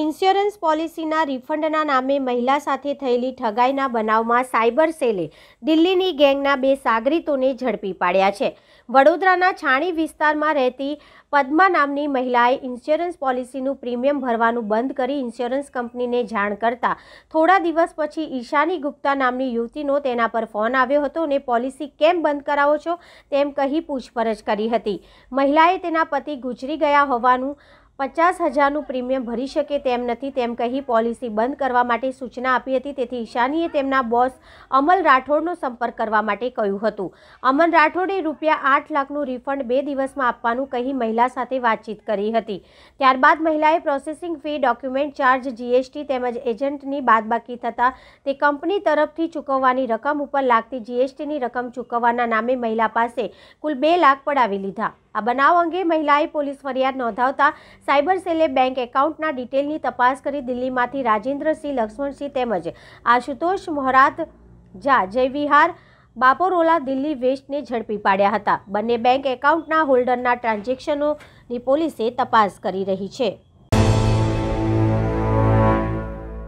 insurance પોલિસીના રિફંડના નામે મહિલા સાથે થયેલી ઠગાઈના બનાવમાં સાયબર સેલે દિલ્હીની ગેંગના બે સાગરીતોને ઝડપી પાડ્યા છે વડોદરાના છાણી વિસ્તારમાં રહેતી પદ્મા નામની મહિલાએ ઇન્સ્યોરન્સ પોલિસીનું પ્રીમિયમ ભરવાનું બંધ કરી ઇન્સ્યોરન્સ કંપનીને જાણ કરતા થોડા દિવસ પછી ઈશાની ગુપ્તા નામની યુવતીનો તેના પર ફોન આવ્યો હતો અને પોલિસી કેમ બંધ કરાવો છો તેમ કહી પૂછપરછ કરી હતી મહિલાએ તેના પતિ ગુજરી ગયા હોવાનું 50000 નું પ્રીમિયમ ભરી શકે તેમ ન હતી તેમ કહી પોલિસી બંધ કરવા માટે સૂચના આપી હતી તેથી ઈશાનીએ તેમનો બોસ અમલ રાઠોડનો સંપર્ક કરવા માટે કહ્યું હતું અમન રાઠોડે ₹8 લાખ નું રિફંડ બે દિવસમાં આપવાનું કહી મહિલા સાથે વાતચીત કરી હતી ત્યારબાદ મહિલાએ processing fee document charge GST તેમજ એજન્ટની બાદબાકી થતા તે કંપની તરફથી ચૂકવવાની રકમ ઉપર લાગતી જીએસટી ની રકમ ચૂકવવાના નામે મહિલા પાસે કુલ 2 લાખ પડાવી લીધા આ બનાવ અંગે મહિલાએ પોલીસ ફરિયાદ નોંધાવતા સાયબર સેલે બેંક એકાઉન્ટના ડિટેલની તપાસ કરી દિલ્હીમાંથી રાજેન્દ્રસિંહ લક્ષ્મણસિંહ તેમજ આશુતોષ મોહરાત ઝા જયવિહાર બાપોરોલા દિલ્હી વેસ્ટને ઝડપી પાડ્યા હતા બંને બેંક એકાઉન્ટના હોલ્ડરના ટ્રાન્ઝેક્શનોની પોલીસે તપાસ કરી રહી છે